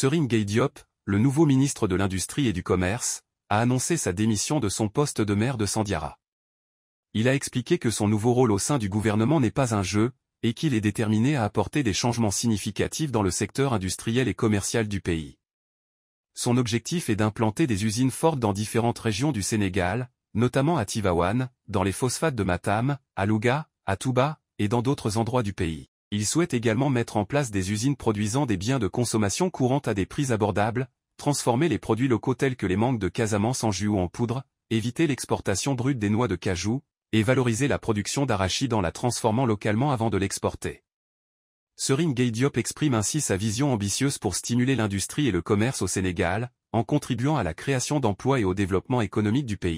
Serine Diop, le nouveau ministre de l'Industrie et du Commerce, a annoncé sa démission de son poste de maire de Sandiara. Il a expliqué que son nouveau rôle au sein du gouvernement n'est pas un jeu, et qu'il est déterminé à apporter des changements significatifs dans le secteur industriel et commercial du pays. Son objectif est d'implanter des usines fortes dans différentes régions du Sénégal, notamment à Tivaouane, dans les phosphates de Matam, à Louga, à Touba, et dans d'autres endroits du pays. Il souhaite également mettre en place des usines produisant des biens de consommation courantes à des prix abordables, transformer les produits locaux tels que les mangues de Casamance en jus ou en poudre, éviter l'exportation brute des noix de cajou, et valoriser la production d'arachide en la transformant localement avant de l'exporter. Sering Diop exprime ainsi sa vision ambitieuse pour stimuler l'industrie et le commerce au Sénégal, en contribuant à la création d'emplois et au développement économique du pays.